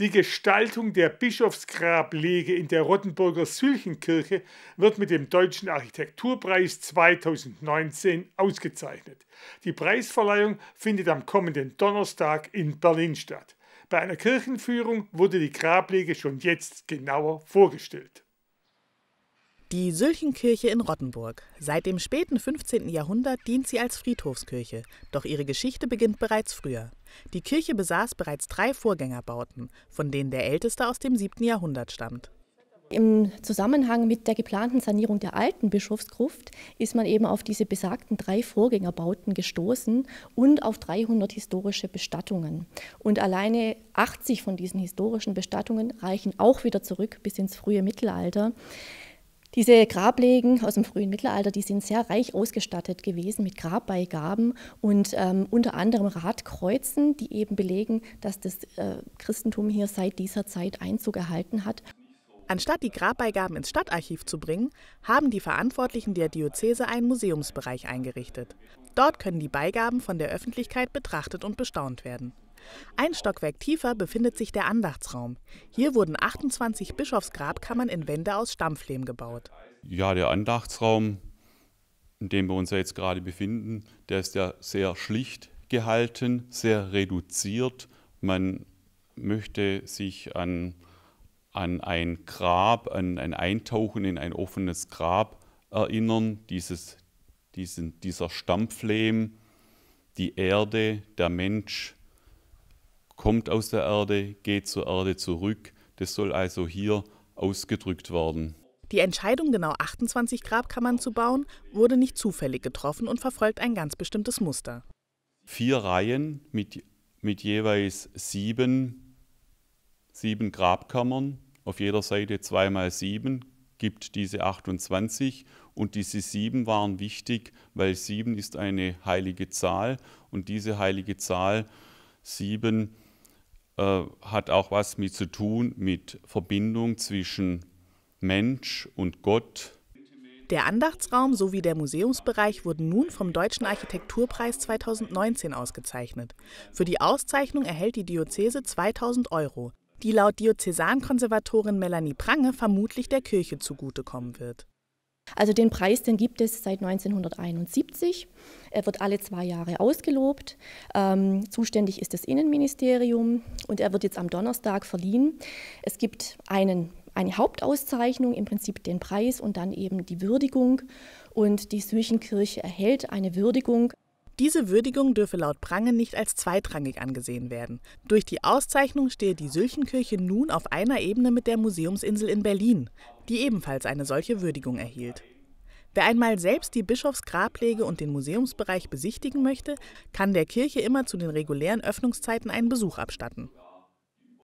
Die Gestaltung der Bischofsgrablege in der Rottenburger Sülchenkirche wird mit dem Deutschen Architekturpreis 2019 ausgezeichnet. Die Preisverleihung findet am kommenden Donnerstag in Berlin statt. Bei einer Kirchenführung wurde die Grablege schon jetzt genauer vorgestellt. Die Sülchenkirche in Rottenburg. Seit dem späten 15. Jahrhundert dient sie als Friedhofskirche, doch ihre Geschichte beginnt bereits früher. Die Kirche besaß bereits drei Vorgängerbauten, von denen der älteste aus dem 7. Jahrhundert stammt. Im Zusammenhang mit der geplanten Sanierung der alten Bischofsgruft ist man eben auf diese besagten drei Vorgängerbauten gestoßen und auf 300 historische Bestattungen. Und alleine 80 von diesen historischen Bestattungen reichen auch wieder zurück bis ins frühe Mittelalter. Diese Grablegen aus dem frühen Mittelalter, die sind sehr reich ausgestattet gewesen mit Grabbeigaben und ähm, unter anderem Radkreuzen, die eben belegen, dass das äh, Christentum hier seit dieser Zeit Einzug erhalten hat. Anstatt die Grabbeigaben ins Stadtarchiv zu bringen, haben die Verantwortlichen der Diözese einen Museumsbereich eingerichtet. Dort können die Beigaben von der Öffentlichkeit betrachtet und bestaunt werden. Ein Stockwerk tiefer befindet sich der Andachtsraum. Hier wurden 28 Bischofsgrabkammern in Wände aus Stampflehm gebaut. Ja, der Andachtsraum, in dem wir uns ja jetzt gerade befinden, der ist ja sehr schlicht gehalten, sehr reduziert. Man möchte sich an, an ein Grab, an ein Eintauchen in ein offenes Grab erinnern. Dieses, diesen, dieser Stampflehm, die Erde, der Mensch, kommt aus der Erde, geht zur Erde zurück. Das soll also hier ausgedrückt werden. Die Entscheidung, genau 28 Grabkammern zu bauen, wurde nicht zufällig getroffen und verfolgt ein ganz bestimmtes Muster. Vier Reihen mit, mit jeweils sieben, sieben Grabkammern, auf jeder Seite zweimal sieben, gibt diese 28. Und diese sieben waren wichtig, weil sieben ist eine heilige Zahl und diese heilige Zahl sieben äh, hat auch was mit zu tun, mit Verbindung zwischen Mensch und Gott. Der Andachtsraum sowie der Museumsbereich wurden nun vom Deutschen Architekturpreis 2019 ausgezeichnet. Für die Auszeichnung erhält die Diözese 2000 Euro, die laut Diözesankonservatorin Melanie Prange vermutlich der Kirche zugutekommen wird. Also den Preis, den gibt es seit 1971. Er wird alle zwei Jahre ausgelobt. Ähm, zuständig ist das Innenministerium und er wird jetzt am Donnerstag verliehen. Es gibt einen, eine Hauptauszeichnung, im Prinzip den Preis und dann eben die Würdigung. Und die Süchenkirche erhält eine Würdigung. Diese Würdigung dürfe laut Prange nicht als zweitrangig angesehen werden. Durch die Auszeichnung stehe die Sülchenkirche nun auf einer Ebene mit der Museumsinsel in Berlin, die ebenfalls eine solche Würdigung erhielt. Wer einmal selbst die Bischofsgrablege und den Museumsbereich besichtigen möchte, kann der Kirche immer zu den regulären Öffnungszeiten einen Besuch abstatten.